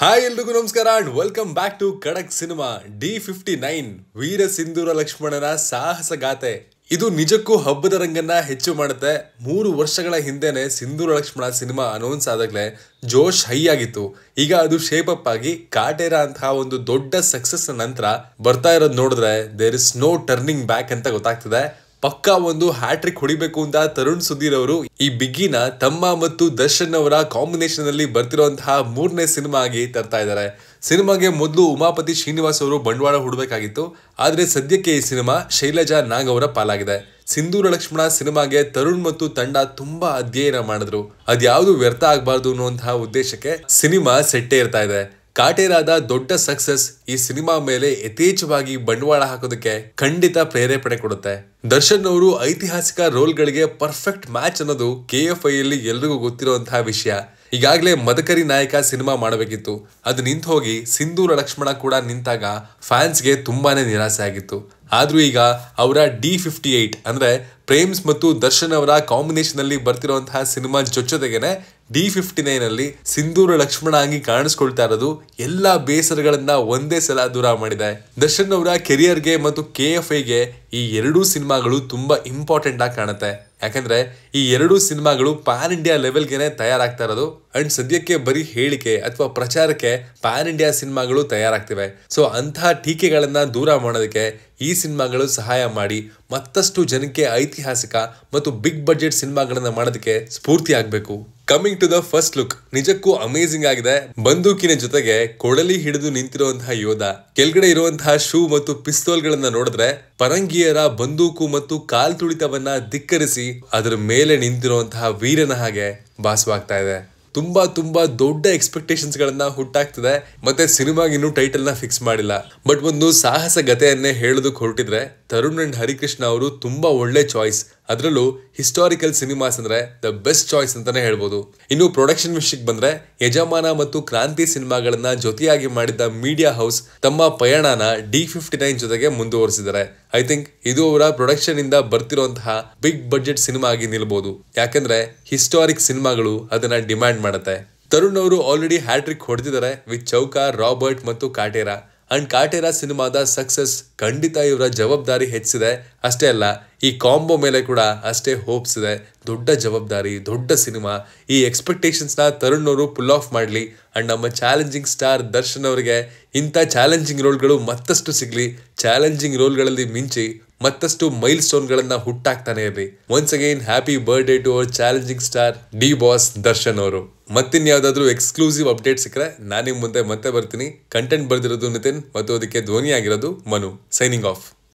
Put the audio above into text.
hi ಎಲ್ರಿಗೂ ನಮಸ್ಕಾರ and welcome back to Kadak cinema D fifty nine Veera Sindhura ಲಕ್ಷ್ಮಣನ ಸಾಹಸ ಗಾಥೆ ಇದು ನಿಜಕ್ಕೂ ಹಬ್ಬದ ರಂಗನ್ನ ಹೆಚ್ಚು ಮಾಡುತ್ತೆ ಮೂರು ವರ್ಷಗಳ ಹಿಂದೆನೆ ಸಿಂಧೂರ ಲಕ್ಷ್ಮಣ ಸಿನಿಮಾ ಅನೌನ್ಸ್ ಆದಾಗಲೇ ಜೋಶ್ ಹೈ ಆಗಿತ್ತು ಈಗ ಅದು ಶೇಪ್ ಅಪ್ ಆಗಿ ಕಾಟೇರ ಅಂತಹ ಒಂದು ದೊಡ್ಡ ಸಕ್ಸಸ್ ನಂತರ ಬರ್ತಾ ಇರೋದು ನೋಡಿದ್ರೆ there is no turning back ಅಂತ ಗೊತ್ತಾಗ್ತದೆ ಪಕ್ಕಾ ಒಂದು ಹ್ಯಾಟ್ರಿಕ್ ಹೊಡಿಬೇಕು ಅಂತ ತರುಣ್ ಸುಧೀರ್ ಅವರು ಈ ಬಿಗ್ಗಿನ ತಮ್ಮ ಮತ್ತು ದರ್ಶನ್ ಅವರ ಕಾಂಬಿನೇಷನ್ ನಲ್ಲಿ ಬರ್ತಿರುವಂತಹ ಮೂರನೇ ಸಿನಿಮಾ ಆಗಿ ತರ್ತಾ ಇದ್ದಾರೆ ಸಿನಿಮಾಗೆ ಮೊದಲು ಉಮಾಪತಿ ಶ್ರೀನಿವಾಸ್ ಅವರು ಬಂಡವಾಳ ಹೂಡಬೇಕಾಗಿತ್ತು ಆದರೆ ಸದ್ಯಕ್ಕೆ ಈ ಸಿನಿಮಾ ಶೈಲಜಾ ನಾಗ್ ಅವರ ಪಾಲಾಗಿದೆ ಸಿಂಧೂರ ಲಕ್ಷ್ಮಣ ಸಿನಿಮಾಗೆ ತರುಣ್ ಮತ್ತು ತಂಡ ತುಂಬಾ ಅಧ್ಯಯನ ಮಾಡಿದ್ರು ಅದ್ಯಾವುದು ವ್ಯರ್ಥ ಆಗಬಾರದು ಅನ್ನುವಂತಹ ಉದ್ದೇಶಕ್ಕೆ ಸಿನಿಮಾ ಸೆಟ್ಟೇ ಇರ್ತಾ ಇದೆ ಕಾಟೇರಾದ ದೊಡ್ಡ ಸಕ್ಸಸ್ ಈ ಸಿನಿಮಾ ಮೇಲೆ ಯಥೇಚ್ಛವಾಗಿ ಬಂಡವಾಳ ಹಾಕೋದಕ್ಕೆ ಖಂಡಿತ ಪ್ರೇರೇಪಣೆ ಕೊಡುತ್ತೆ ದರ್ಶನ್ ಅವರು ಐತಿಹಾಸಿಕ ರೋಲ್ಗಳಿಗೆ ಪರ್ಫೆಕ್ಟ್ ಮ್ಯಾಚ್ ಅನ್ನೋದು ಕೆ ಎಫ್ ಐಯಲ್ಲಿ ಎಲ್ರಿಗೂ ಗೊತ್ತಿರುವಂತಹ ವಿಷಯ ಈಗಾಗಲೇ ಮದಕರಿ ನಾಯಕ ಸಿನಿಮಾ ಮಾಡಬೇಕಿತ್ತು ಅದು ನಿಂತು ಹೋಗಿ ಸಿಂಧೂರ ಲಕ್ಷ್ಮಣ ಕೂಡ ನಿಂತಾಗ ಫ್ಯಾನ್ಸ್ಗೆ ತುಂಬಾನೇ ನಿರಾಸೆ ಆಗಿತ್ತು ಆದರೂ ಈಗ ಅವರ ಡಿ ಫಿಫ್ಟಿ ಏಯ್ಟ್ ಅಂದರೆ ಪ್ರೇಮ್ಸ್ ಮತ್ತು ದರ್ಶನ್ ಅವರ ಕಾಂಬಿನೇಷನಲ್ಲಿ ಬರ್ತಿರುವಂತಹ ಸಿನಿಮಾ ಜೊತೆಗೇನೆ ಡಿ ಫಿಫ್ಟಿ ನೈನಲ್ಲಿ ಸಿಂಧೂರ ಲಕ್ಷ್ಮಣ ಆಗಿ ಕಾಣಿಸ್ಕೊಳ್ತಾ ಇರೋದು ಎಲ್ಲ ಬೇಸರಗಳನ್ನ ಒಂದೇ ಸಲ ದೂರ ಮಾಡಿದೆ ದರ್ಶನ್ ಅವರ ಕೆರಿಯರ್ಗೆ ಮತ್ತು ಕೆ ಎಫ್ ಐಗೆ ಈ ಎರಡೂ ಸಿನಿಮಾಗಳು ತುಂಬ ಇಂಪಾರ್ಟೆಂಟ್ ಆಗಿ ಕಾಣುತ್ತೆ ಯಾಕಂದ್ರೆ ಈ ಎರಡೂ ಸಿನಿಮಾಗಳು ಪ್ಯಾನ್ ಇಂಡಿಯಾ ಲೆವೆಲ್ಗೆನೆ ತಯಾರಾಗ್ತಾ ಇರೋದು ಅಂಡ್ ಸದ್ಯಕ್ಕೆ ಬರೀ ಹೇಳಿಕೆ ಅಥವಾ ಪ್ರಚಾರಕ್ಕೆ ಪ್ಯಾನ್ ಇಂಡಿಯಾ ಸಿನಿಮಾಗಳು ತಯಾರಾಗ್ತಿವೆ ಸೊ ಅಂತಹ ಟೀಕೆಗಳನ್ನ ದೂರ ಮಾಡೋದಕ್ಕೆ ಈ ಸಿನಿಮಾಗಳು ಸಹಾಯ ಮಾಡಿ ಮತ್ತಷ್ಟು ಜನಕ್ಕೆ ಐತಿಹಾಸಿಕ ಮತ್ತು ಬಿಗ್ ಬಜೆಟ್ ಸಿನಿಮಾಗಳನ್ನ ಮಾಡೋದಕ್ಕೆ ಸ್ಫೂರ್ತಿ ಆಗಬೇಕು coming to the first look ನಿಜಕ್ಕೂ ಅಮೇಸಿಂಗ್ ಆಗಿದೆ ಬಂದೂಕಿನ ಜೊತೆಗೆ ಕೊಡಲಿ ಹಿಡಿದು ನಿಂತಿರುವಂತಹ ಯೋಧ ಕೆಳಗಡೆ ಇರುವಂತಹ ಶೂ ಮತ್ತು ಪಿಸ್ತೋಲ್ ಗಳನ್ನ ನೋಡಿದ್ರೆ ಪರಂಗಿಯರ ಬಂದೂಕು ಮತ್ತು ಕಾಲ್ ತುಳಿತವನ್ನ ಧಿಕ್ಕರಿಸಿ ಅದರ ಮೇಲೆ ನಿಂತಿರುವಂತಹ ವೀರನ ಹಾಗೆ ಭಾಸವಾಗ್ತಾ ಇದೆ ತುಂಬಾ ತುಂಬಾ ದೊಡ್ಡ ಮತ್ತೆ ಹುಟ್ಟಾಗ್ತಿದೆ ಇನ್ನು ಟೈಟಲ್ ನ ಫಿಕ್ಸ್ ಮಾಡಿಲ್ಲ ಬಟ್ ಒಂದು ಸಾಹಸ ಗತೆಯನ್ನೇ ಹೇಳೋದಕ್ಕೆ ಹೊರಟಿದ್ರೆ ತರುಣ್ ಅಂಡ್ ಹರಿಕೃಷ್ಣ ಅವರು ತುಂಬಾ ಒಳ್ಳೆ ಚಾಯ್ಸ್ ಅದರಲ್ಲೂ ಹಿಸ್ಟಾರಿಕಲ್ ಸಿನಿಮಾಸ್ ಅಂದ್ರೆ ದ ಬೆಸ್ಟ್ ಚಾಯ್ಸ್ ಅಂತಾನೆ ಹೇಳ್ಬೋದು ಇನ್ನು ಪ್ರೊಡಕ್ಷನ್ ವಿಷಯಕ್ಕೆ ಬಂದ್ರೆ ಯಜಮಾನ ಮತ್ತು ಕ್ರಾಂತಿ ಸಿನಿಮಾಗಳನ್ನ ಜೊತೆಯಾಗಿ ಮಾಡಿದ್ದ ಮೀಡಿಯಾ ಹೌಸ್ ತಮ್ಮ ಪಯಣನ ಡಿ ಫಿಫ್ಟಿ ನೈನ್ ಜೊತೆಗೆ ಮುಂದುವರಿಸಿದ್ದಾರೆ ಐ ಥಿಂಕ್ ಇದು ಅವರ ಪ್ರೊಡಕ್ಷನ್ ಇಂದ ಬರ್ತಿರುವಂತಹ ಬಿಗ್ ಬಜೆಟ್ ಸಿನಿಮಾ ಆಗಿ ನಿಲ್ಬಹುದು ಯಾಕಂದ್ರೆ ಹಿಸ್ಟಾರಿಕ್ ಸಿನಿಮಾಗಳು ಅದನ್ನ ಡಿಮ್ಯಾಂಡ್ ಮಾಡುತ್ತೆ ತರುಣ್ ಅವರು ಆಲ್ರೆಡಿ ಹ್ಯಾಟ್ರಿಕ್ ಹೊಡೆದಿದ್ದಾರೆ ವಿತ್ ಚೌಕ ರಾಬರ್ಟ್ ಮತ್ತು ಕಾಟೇರಾ ಆ್ಯಂಡ್ ಕಾಟೇರ ಸಿನಿಮಾದ ಸಕ್ಸಸ್ ಖಂಡಿತ ಇವರ ಜವಾಬ್ದಾರಿ ಹೆಚ್ಚಿದೆ ಅಷ್ಟೇ ಅಲ್ಲ ಈ ಕಾಂಬೋ ಮೇಲೆ ಕೂಡ ಅಷ್ಟೇ ಹೋಪ್ಸ್ ಇದೆ ದೊಡ್ಡ ಜವಾಬ್ದಾರಿ ದೊಡ್ಡ ಸಿನಿಮಾ ಈ ಎಕ್ಸ್ಪೆಕ್ಟೇಷನ್ಸ್ನ ತರುಣ್ ಪುಲ್ ಆಫ್ ಮಾಡಲಿ ಆ್ಯಂಡ್ ನಮ್ಮ ಚಾಲೆಂಜಿಂಗ್ ಸ್ಟಾರ್ ದರ್ಶನ್ ಅವರಿಗೆ ಇಂಥ ಚಾಲೆಂಜಿಂಗ್ ರೋಲ್ಗಳು ಮತ್ತಷ್ಟು ಸಿಗಲಿ ಚಾಲೆಂಜಿಂಗ್ ರೋಲ್ಗಳಲ್ಲಿ ಮಿಂಚಿ ಮತ್ತಷ್ಟು ಮೈಲ್ ಸ್ಟೋನ್ಗಳನ್ನ ಹುಟ್ಟಾಕ್ತಾನೆ ಇರಲಿ once again happy birthday to our challenging star D boss Darshan ಅವರು ಮತ್ತಿನ್ ಯಾವ್ದಾದ್ರು ಎಕ್ಸ್ಕ್ಲೂಸಿವ್ ಅಪ್ಡೇಟ್ ಸಿಕ್ಕರೆ ನಾನು ಮುಂದೆ ಮತ್ತೆ ಬರ್ತೀನಿ ಕಂಟೆಂಟ್ ಬರೆದಿರೋದು ನಿತಿನ್ ಮತ್ತು ಅದಕ್ಕೆ ಧ್ವನಿ ಆಗಿರೋದು ಮನು ಸೈನಿಂಗ್ ಆಫ್